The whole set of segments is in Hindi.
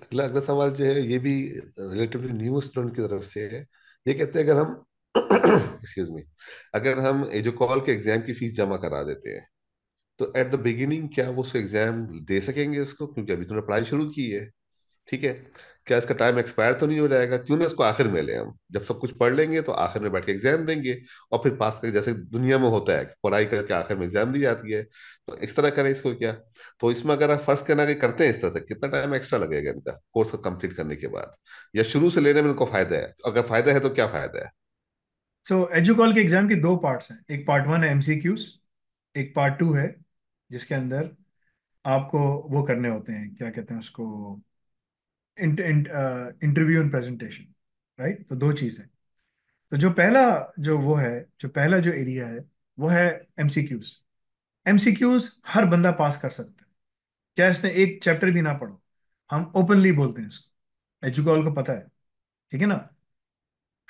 अगला अगला सवाल जो है ये भी रिलेटिवली न्यू स्टूडेंट की तरफ से है ये कहते हैं अगर हम एक्सक्यूज मी अगर हम एजुकॉल के एग्जाम की फीस जमा करा देते हैं तो एट द बिगिनिंग क्या वो उसको एग्जाम दे सकेंगे इसको क्योंकि अभी तुमने पढ़ाई शुरू की है ठीक है क्या इसका टाइम एक्सपायर तो नहीं हो जाएगा क्यों ना इसको आखिर में ले हम जब सब कुछ पढ़ लेंगे तो आखिर में बैठ के एग्जाम देंगे और फिर पास करके जैसे दुनिया में होता है पढ़ाई करके आखिर में एग्जाम दी जाती है तो इस तरह करें इसको क्या तो इसमें अगर आप फर्स्ट कहना कि करते हैं इस तरह से कितना टाइम एक्स्ट्रा लगेगा इनका कोर्स को कंप्लीट करने के बाद या शुरू से लेने में इनको फायदा है तो अगर फायदा है तो क्या फायदा है सो एजुकॉल के एग्जाम के दो पार्ट्स हैं एक पार्ट वन है एमसीक्यूज एक पार्ट टू है जिसके अंदर आपको वो करने होते हैं क्या कहते हैं उसको इंटरव्यू एंड प्रेजेंटेशन राइट तो दो चीजें तो जो पहला जो वो है जो पहला जो एरिया है वो है एमसीक्यूज एमसीक्यूज हर बंदा पास कर सकता है चाहे इसने एक चैप्टर भी ना पढ़ो हम ओपनली बोलते हैं इसको एजुकॉल को पता है ठीक है ना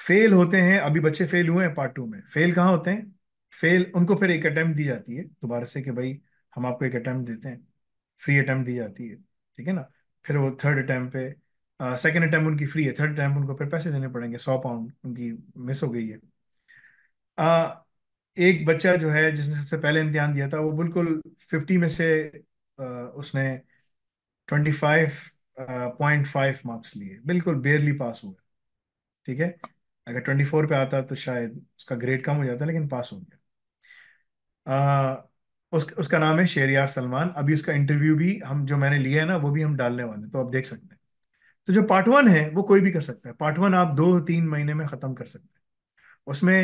फेल होते हैं अभी बच्चे फेल हुए हैं पार्ट टू में फेल कहाँ होते हैं फेल उनको फिर एक अटैम्प्ट दी जाती है दोबारा से कि भाई हम आपको एक अटैम्प्ट देते हैं फ्री अटैम्प्ट दी जाती है ठीक है ना फिर वो थर्ड अटैम्प्ट पे सेकेंड uh, अटैम्प उनकी फ्री है थर्ड अटैम्प उनको फिर पैसे देने पड़ेंगे सौ पाउंड उनकी मिस हो गई है आ, uh, एक बच्चा जो है जिसने सबसे पहले इम्तिहान दिया था वो बिल्कुल फिफ्टी में से आ, uh, उसने twenty five point five marks लिए बिल्कुल बेयरली पास हुआ ठीक है अगर ट्वेंटी फोर पे आता तो शायद उसका ग्रेड कम हो जाता लेकिन पास हो गया उस, उसका नाम है शेरियार सलमान अभी उसका इंटरव्यू भी हम जो मैंने लिया है ना वो भी हम डालने वाले हैं तो आप देख सकते हैं तो जो पार्ट वन है वो कोई भी कर सकता है पार्ट वन आप दो तीन महीने में ख़त्म कर सकते हैं उसमें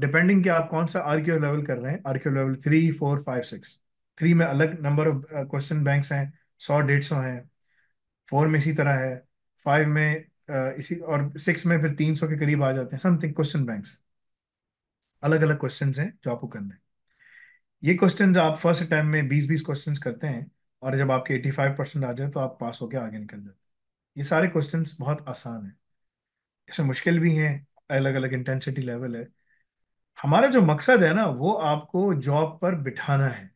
डिपेंडिंग uh, कि आप कौन सा आर्क्यू लेवल कर रहे हैं RQ level three four five six three में अलग नंबर ऑफ क्वेश्चन बैंक्स हैं सौ डेढ़ सौ हैं फोर में इसी तरह है फाइव में uh, इसी और सिक्स में फिर तीन सौ के करीब आ जाते हैं समथिंग क्वेश्चन बैंक्स अलग अलग क्वेश्चन हैं जो आपको करने हैं ये क्वेश्चन आप फर्स्ट अटैम्प में बीस बीस क्वेश्चन करते हैं और जब आपके एटी फाइव परसेंट आ जाए तो आप पास होकर आगे निकल जाते हैं ये सारे क्वेश्चन बहुत आसान है इसमें मुश्किल भी हैं अलग अलग इंटेंसिटी लेवल है हमारा जो मकसद है ना वो आपको जॉब पर बिठाना है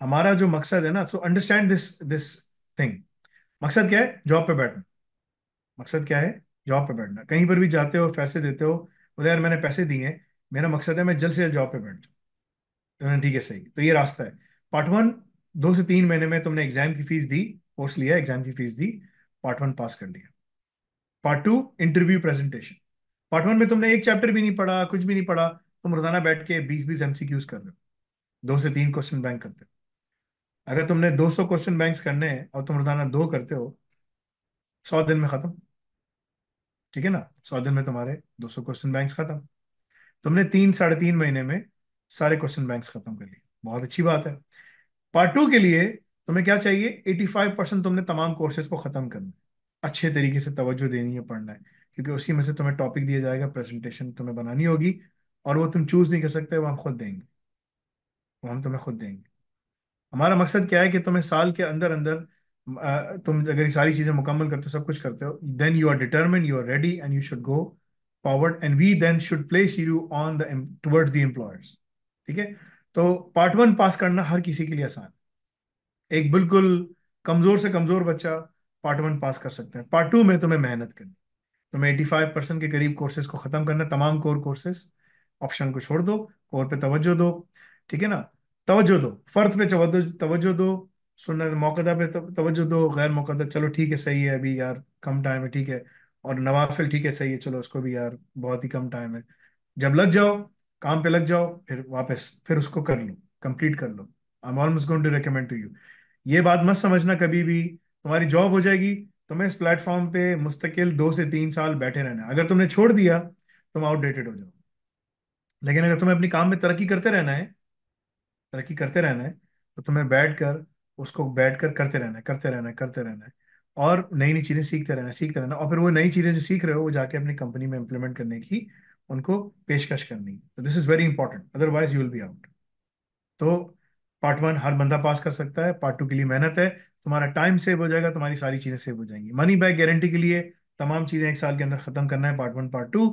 हमारा जो मकसद है ना so understand this this thing मकसद क्या है जॉब पे बैठना मकसद क्या है जॉब पे बैठना कहीं पर भी जाते हो पैसे देते हो बोले यार मैंने पैसे दिए मेरा मकसद है मैं जल्द से जल्द जॉब पे बैठ जाऊँ तो ठीक है सही तो ये रास्ता है पार्ट वन दो से तीन महीने में तुमने एग्जाम की फीस दी कोर्स लिया एग्जाम की फीस दी पार्ट वन पास कर लिया part two interview presentation part one में तुमने एक चैप्टर भी नहीं पढ़ा कुछ भी नहीं पढ़ा तुम रोजाना बैठ के बीस बीस एमसीक्यूज कर रहे हो दो से तीन क्वेश्चन बैंक करते हो अगर तुमने दो सौ क्वेश्चन बैंक करने हैं और तुम रोजाना दो करते हो सौ दिन में खत्म ठीक है ना सौ दिन में तुम्हारे दो सौ क्वेश्चन बैंक खत्म तुमने तीन साढ़े तीन महीने में सारे क्वेश्चन बैंक खत्म कर लिए बहुत अच्छी बात है पार्ट टू के लिए तुम्हें क्या चाहिए 85 परसेंट तुमने तमाम कोर्सेज को ख़त्म करना है अच्छे तरीके से तवज्जो देनी है पढ़ना है क्योंकि उसी में से तुम्हें टॉपिक दिया जाएगा प्रेजेंटेशन तुम्हें बनानी होगी और वो तुम चूज़ नहीं कर सकते वो हम खुद देंगे वो हम तुम्हें खुद देंगे हमारा मकसद क्या है कि तुम्हें साल के अंदर अंदर तुम अगर ये सारी चीज़ें मुकम्मल करते हो सब कुछ करते हो then you are determine you are ready and you should go forward and we then should place you on the towards the employers ठीक है तो पार्ट वन पास करना हर किसी के लिए आसान है एक बिल्कुल कमजोर से कमजोर बच्चा पार्ट वन पास कर सकता है पार्ट टू में तुम्हें मेहनत करनी तुम्हें एटी फाइव परसेंट के करीब कोर्सेज को खत्म करना तमाम कोर कोर्सेज ऑप्शन को छोड़ दो कोर पे तवज्जो दो ठीक है ना तवज्जो दो फर्थ पे तवज्जो दो सुनना मौकदा पे तवज्जो दो गैर मौकदा चलो ठीक है सही है अभी यार कम टाइम है ठीक है और नवाफिल ठीक है सही है चलो उसको भी यार बहुत ही कम टाइम है जब लग जाओ काम पे लग जाओ फिर वापस फिर उसको कर लो कंप्लीट कर लो I am almost going to recommend to you ये बात मत समझना कभी भी तुम्हारी जॉब हो जाएगी तुम्हें इस प्लेटफॉर्म पे मुस्तकिल दो से तीन साल बैठे रहना अगर तुमने छोड़ दिया तुम आउटडेटेड हो जाओगे लेकिन अगर तुम्हें अपने काम में तरक्की करते रहना है तरक्की करते रहना है तो तुम्हें बैठ कर उसको बैठ कर करते रहना है करते रहना है करते रहना है और नई नई चीज़ें सीखते रहना सीखते रहना और फिर वो नई चीज़ें जो सीख रहे हो वो जाके अपनी कंपनी में इंप्लीमेंट करने की उनको पेशकश करनी है this is very important otherwise you will be out तो पार्ट वन हर बंदा पास कर सकता है पार्ट टू के लिए मेहनत है तुम्हारा टाइम सेव हो जाएगा तुम्हारी सारी चीज़ें सेव हो जाएंगी मनी बैक गारंटी के लिए तमाम चीज़ें एक साल के अंदर ख़त्म करना है पार्ट वन पार्ट टू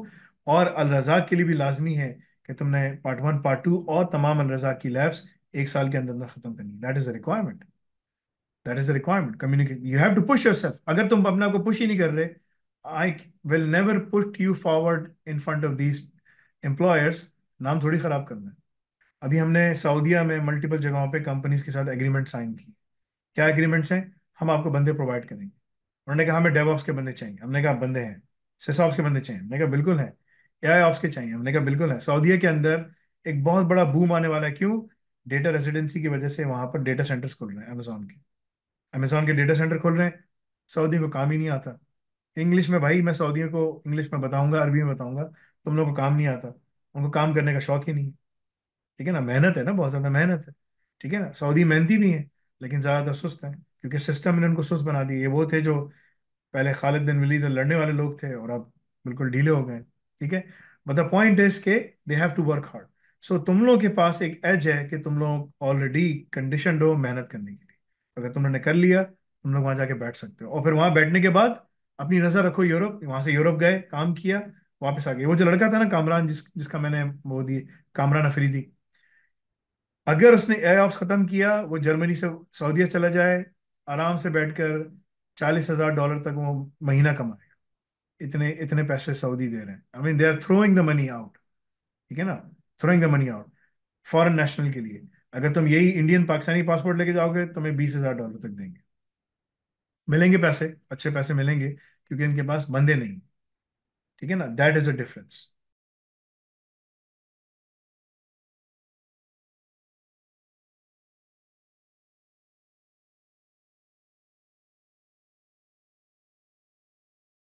और अलरजाक के लिए भी लाजमी है कि तुमने पार्ट वन पार्ट टू और तमाम अलरजाक की लैब्स एक साल के अंदर अंदर ख़त्म करनी that is the requirement that is the requirement communicate you have to push yourself अगर तुम अपने आप को पुश ही नहीं कर रहे I will never push you forward in front of these employers नाम थोड़ी ख़राब करना है अभी हमने सऊदिया में मल्टीपल जगहों पे कंपनीज के साथ एग्रीमेंट साइन किए क्या एग्रीमेंट्स हैं हम आपको बंदे प्रोवाइड करेंगे उन्होंने कहा हमें डेवऑप्स के बंदे चाहिए हमने कहा बंदे हैं सेसॉप्स के बंदे चाहिए हमने कहा बिल्कुल है ए ऑप्स के चाहिए हमने कहा बिल्कुल है सऊदिया के अंदर एक बहुत बड़ा बूम आने वाला है क्यों डेटा रेजिडेंसी की वजह से वहां पर डेटा सेंटर्स खुल रहे हैं अमेजोन के अमेजोन के डेटा सेंटर खुल रहे हैं सऊदी को काम ही नहीं आता इंग्लिश में भाई मैं सऊदियों को इंग्लिश में बताऊंगा अरबी में बताऊंगा तुम तो लोग को काम नहीं आता उनको काम करने का शौक ही नहीं ठीक है ना मेहनत है ना बहुत ज़्यादा मेहनत है ठीक है ना सऊदी मेहनती भी है लेकिन ज़्यादातर सुस्त है क्योंकि सिस्टम ने उनको सुस्त बना दी ये वो थे जो पहले खालिद बिन वली लड़ने वाले लोग थे और अब बिल्कुल ढीले हो गए ठीक है बट द पॉइंट इज के they have to work hard so तुम लोगों के पास एक एज है कि तुम लोग ऑलरेडी कंडीशन हो मेहनत करने के लिए अगर तुमने कर लिया तुम लोग वहां जाके बैठ सकते हो और फिर वहां बैठने के बाद अपनी नज़र रखो यूरोप वहां से यूरोप गए काम किया वापस आ गए वो जो लड़का था ना कामरान जिस जिसका मैंने वो दी कामरान अफरीदी अगर उसने एयॉप्स खत्म किया वो जर्मनी से सऊदीया चला जाए आराम से बैठकर चालीस हजार डॉलर तक वो महीना कमाएगा इतने इतने पैसे सऊदी दे रहे हैं I mean they are throwing the money out ठीक है ना throwing the money out foreign national के लिए अगर तुम यही इंडियन पाकिस्तानी पासपोर्ट लेके जाओगे तुम्हें बीस हजार डॉलर तक देंगे मिलेंगे पैसे अच्छे पैसे मिलेंगे क्योंकि इनके पास बंदे नहीं ठीक है ना दैट इज अ डिफरेंस